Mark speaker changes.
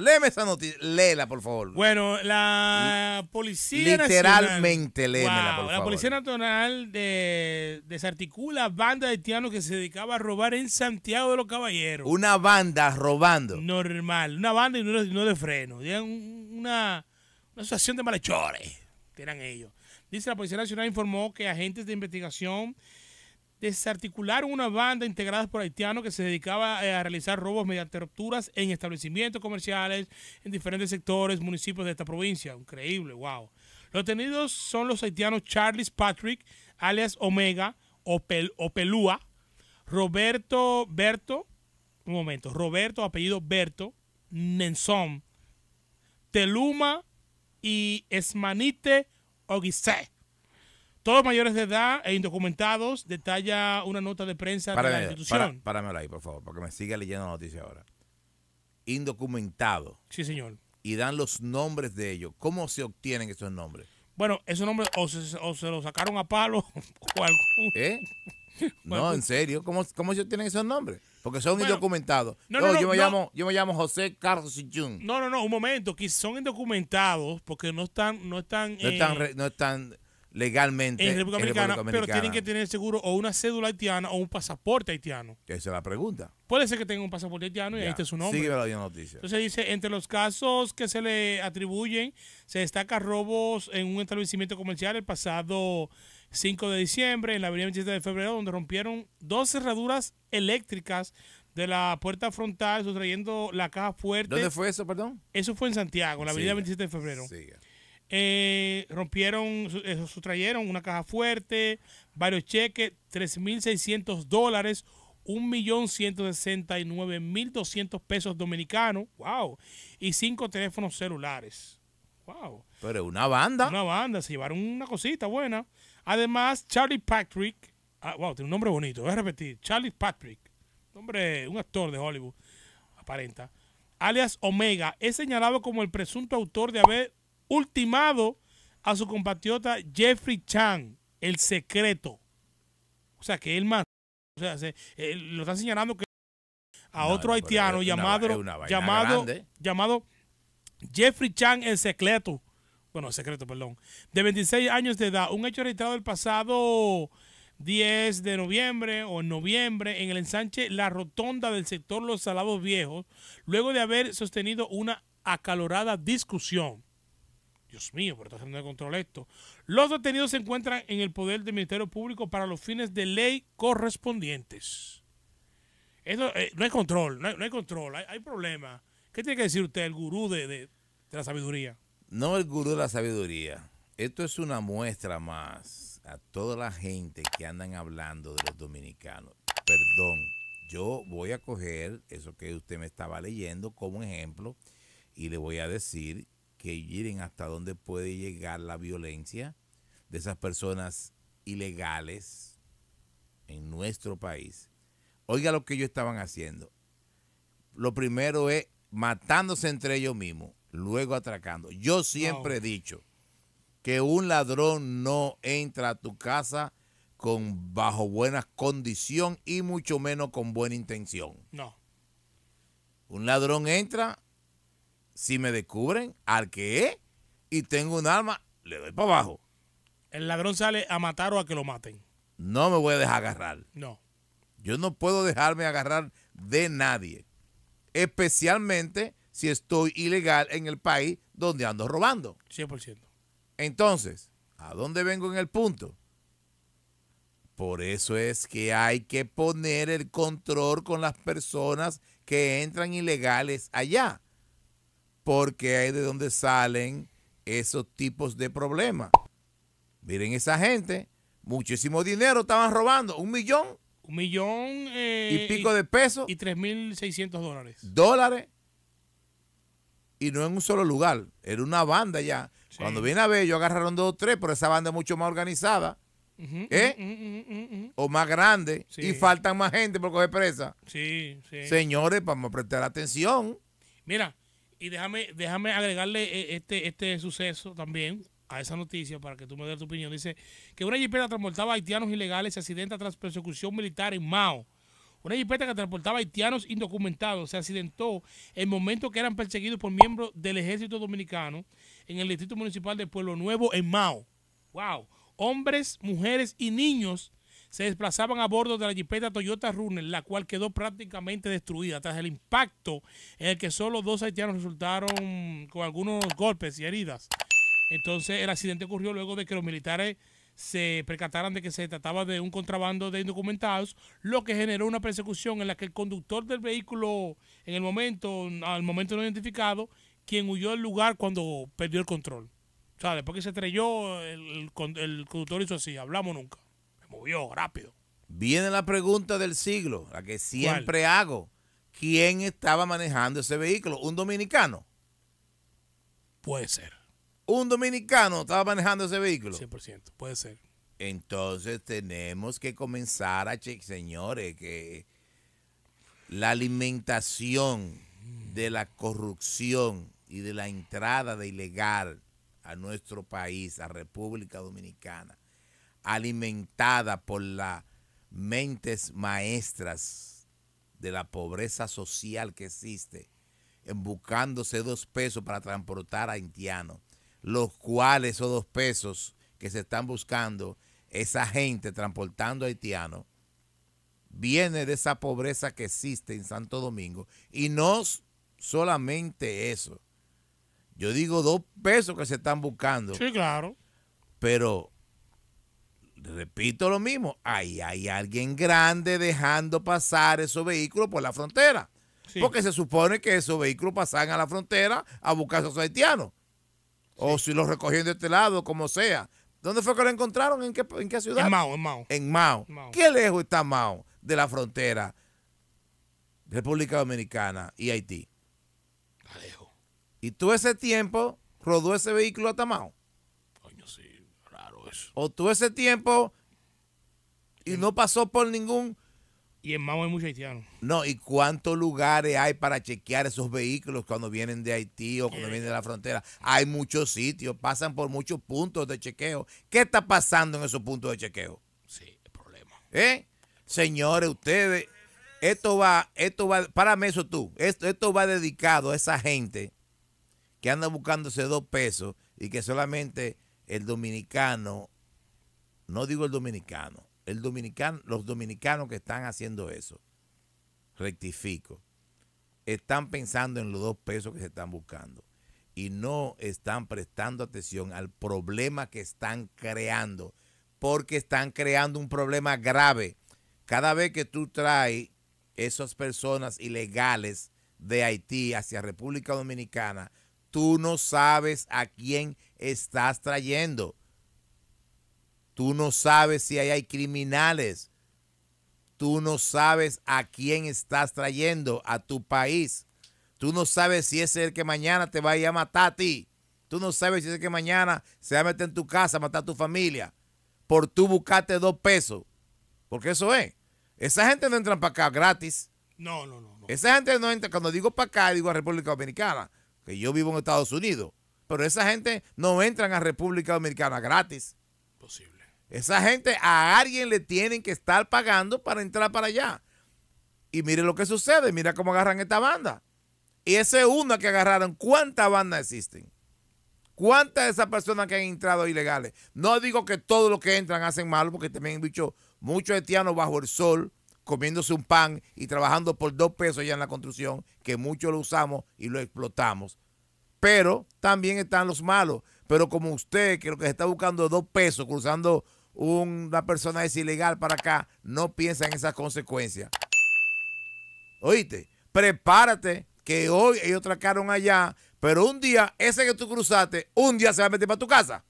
Speaker 1: Léeme esa noticia. Léela, por favor. Bueno, la Policía Literalmente Nacional. léemela, por la favor. La Policía
Speaker 2: Nacional desarticula banda de haitianos que se dedicaba a robar en Santiago de los Caballeros.
Speaker 1: Una banda robando.
Speaker 2: Normal. Una banda y no, de freno. Una, una asociación de malhechores. eran ellos. Dice la Policía Nacional informó que agentes de investigación desarticularon una banda integrada por haitianos que se dedicaba eh, a realizar robos mediante rupturas en establecimientos comerciales en diferentes sectores, municipios de esta provincia. Increíble, wow. Los detenidos son los haitianos Charles Patrick, alias Omega, Opel, Opelúa, Roberto Berto, un momento, Roberto, apellido Berto, Nensón, Teluma y Esmanite Oguisé. Todos mayores de edad e indocumentados, detalla una nota de prensa de la institución.
Speaker 1: Para, páramelo ahí, por favor, porque me sigue leyendo la noticia ahora. Indocumentado. Sí, señor. Y dan los nombres de ellos. ¿Cómo se obtienen esos nombres?
Speaker 2: Bueno, esos nombres o se, o se los sacaron a palo o algo.
Speaker 1: ¿Eh? No, en serio, ¿cómo, cómo se obtienen esos nombres? Porque son indocumentados. No, yo, me llamo,
Speaker 2: yo me llamo José
Speaker 1: Carlos Sichun.
Speaker 2: No, no, no, un momento, que son indocumentados porque no están... No están, están,
Speaker 1: no están legalmente en República, Dominicana, pero tienen que
Speaker 2: tener seguro o una cédula haitiana o un pasaporte haitiano.
Speaker 1: Esa es la pregunta.
Speaker 2: Puede ser que tenga un pasaporte haitiano y ahí está su nombre. sigue la noticia. Entonces dice, entre los casos que se le atribuyen, se destaca robos en un establecimiento comercial el pasado 5 de diciembre en la avenida 27 de febrero, donde rompieron dos cerraduras eléctricas de la puerta frontal, sustrayendo la caja fuerte. ¿Dónde fue eso, perdón? Eso fue en Santiago, en la avenida 27 de febrero. Sigue eh, rompieron, eh, sustrayeron una caja fuerte, varios cheques, 3.600 dólares, 1.169.200 pesos dominicanos, wow, y cinco teléfonos celulares. Wow.
Speaker 1: Pero una banda. Una
Speaker 2: banda, se llevaron una cosita buena. Además, Charlie Patrick, ah, wow, tiene un nombre bonito, voy a repetir, Charlie Patrick, hombre, un actor de Hollywood, aparenta, alias Omega, es señalado como el presunto autor de haber ultimado a su compatriota Jeffrey Chang, el secreto. O sea, que él más. O sea, lo está señalando que a otro haitiano llamado, llamado, llamado Jeffrey Chan, el secreto. Bueno, secreto, perdón. De 26 años de edad. Un hecho registrado el pasado 10 de noviembre o en noviembre en el ensanche La Rotonda del sector Los Salados Viejos, luego de haber sostenido una acalorada discusión. Dios mío, pero está haciendo de control esto. Los detenidos se encuentran en el poder del Ministerio Público para los fines de ley correspondientes. Eso eh, no hay control, no hay, control, hay, problema. ¿Qué tiene que decir usted, el gurú de, de, la sabiduría?
Speaker 1: No el gurú de la sabiduría. Esto es una muestra más a toda la gente que andan hablando de los dominicanos. Perdón, yo voy a coger eso que usted me estaba leyendo como ejemplo y le voy a decir que miren hasta dónde puede llegar la violencia de esas personas ilegales en nuestro país. Oiga lo que ellos estaban haciendo. Lo primero es matándose entre ellos mismos, luego atracando. Yo siempre he dicho que un ladrón no entra a tu casa con bajo buena condición y mucho menos con buena intención. No. Un ladrón entra si me descubren al que es y tengo un arma, le doy para abajo. El ladrón sale a matar o a que lo maten. No me voy a dejar agarrar. No. Yo no puedo dejarme agarrar de nadie. Especialmente si estoy ilegal en el país donde ando robando. 100%. Entonces, ¿a dónde vengo en el punto? Por eso es que hay que poner el control con las personas que entran ilegales allá porque ahí de donde salen esos tipos de problemas. Miren esa gente, muchísimo dinero estaban robando, un millón. Un millón eh, y pico de
Speaker 2: pesos. Y 3.600 dólares.
Speaker 1: Dólares. Y no en un solo lugar, era una banda ya. Cuando viene a ver, ellos agarraron dos o tres, pero esa banda es mucho más organizada. ¿eh? o más grande y faltan más gente por coger presa. Sí, sí. Señores, vamos prestar atención.
Speaker 2: Mira, y déjame, déjame agregarle eh, este, este suceso también a esa noticia para que tú me des tu opinión. Dice que una jipeta transportaba haitianos ilegales se accidenta tras persecución militar en Mao. Una jipeta que transportaba haitianos indocumentados se accidentó en momento que eran perseguidos por miembros del ejército dominicano en el distrito municipal de Pueblo Nuevo en Mao. ¡Wow! Hombres, mujeres y niños se desplazaban a bordo de la jipeta Toyota Runner, la cual quedó prácticamente destruida tras el impacto en el que solo dos haitianos resultaron con algunos golpes y heridas. Entonces el accidente ocurrió luego de que los militares se percataran de que se trataba de un contrabando de indocumentados, lo que generó una persecución en la que el conductor del vehículo en el momento, al momento no identificado, quien huyó del lugar cuando perdió el control. O sea, después que se estrelló, el, el, el conductor hizo así, hablamos nunca
Speaker 1: movió rápido. Viene la pregunta del siglo, la que siempre hago. ¿Quién estaba manejando ese vehículo? ¿Un dominicano? Puede ser. ¿Un dominicano estaba manejando ese vehículo? 100%, puede ser. Entonces tenemos que comenzar a chequear, señores, que la alimentación de la corrupción y de la entrada de ilegal a nuestro país, a República Dominicana, alimentada por las mentes maestras de la pobreza social que existe, buscándose dos pesos para transportar a haitianos, los cuales esos dos pesos que se están buscando, esa gente transportando a haitianos, viene de esa pobreza que existe en Santo Domingo. Y no solamente eso. Yo digo dos pesos que se están buscando. Sí, claro. Pero repito lo mismo, ahí hay alguien grande dejando pasar esos vehículos por la frontera. Porque se supone que esos vehículos pasan a la frontera a buscar a esos haitianos. O si los recogieron de este lado, como sea. ¿Dónde fue que lo encontraron? ¿En qué, ciudad? En Mao, en Mao. En Mao. ¿Qué lejos está Mao de la frontera? República Dominicana y Haití. lejos. Y todo ese tiempo rodó ese vehículo hasta Mao. O tuvo ese tiempo y no pasó por ningún...
Speaker 2: Y en Mao hay muchos haitianos.
Speaker 1: No, ¿y cuántos lugares hay para chequear esos vehículos cuando vienen de Haití o cuando eh. vienen de la frontera? Hay muchos sitios, pasan por muchos puntos de chequeo. ¿Qué está pasando en esos puntos de chequeo? Sí, el problema. ¿Eh? Señores, ustedes, esto va, esto va, párame eso tú, esto, esto va dedicado a esa gente que anda buscándose dos pesos y que solamente el dominicano, no digo el dominicano, el los dominicanos que están haciendo eso, rectifico, están pensando en los dos pesos que se están buscando y no están prestando atención al problema que están creando, porque están creando un problema grave. Cada vez que tú traes esas personas ilegales de Haití hacia República Dominicana, tú no sabes a quién estás trayendo. Tú no sabes si ahí hay criminales. Tú no sabes a quién estás trayendo a tu país. Tú no sabes si ese es el que mañana te va a matar a ti. Tú no sabes si es el que mañana se va a meter en tu casa a matar a tu familia. Por tú buscarte dos pesos. Porque eso es. Esa gente no entra para acá gratis.
Speaker 2: No, no, no,
Speaker 1: no. Esa gente no entra. Cuando digo para acá, digo a República Dominicana. Que yo vivo en Estados Unidos. Pero esa gente no entran a República Dominicana gratis. Posible. Esa gente a alguien le tienen que estar pagando para entrar para allá. Y mire lo que sucede, mira cómo agarran esta banda. Y ese es una que agarraron. ¿Cuántas bandas existen? ¿Cuántas de esas personas que han entrado ilegales? No digo que todos los que entran hacen mal, porque también han dicho muchos haitianos bajo el sol, comiéndose un pan y trabajando por dos pesos ya en la construcción, que muchos lo usamos y lo explotamos pero también están los malos. Pero como usted, que lo que se está buscando es dos pesos cruzando una persona es ilegal para acá, no piensa en esas consecuencias. Oíste, prepárate que hoy ellos tracaron allá, pero un día, ese que tú cruzaste, un día se va a meter para tu casa.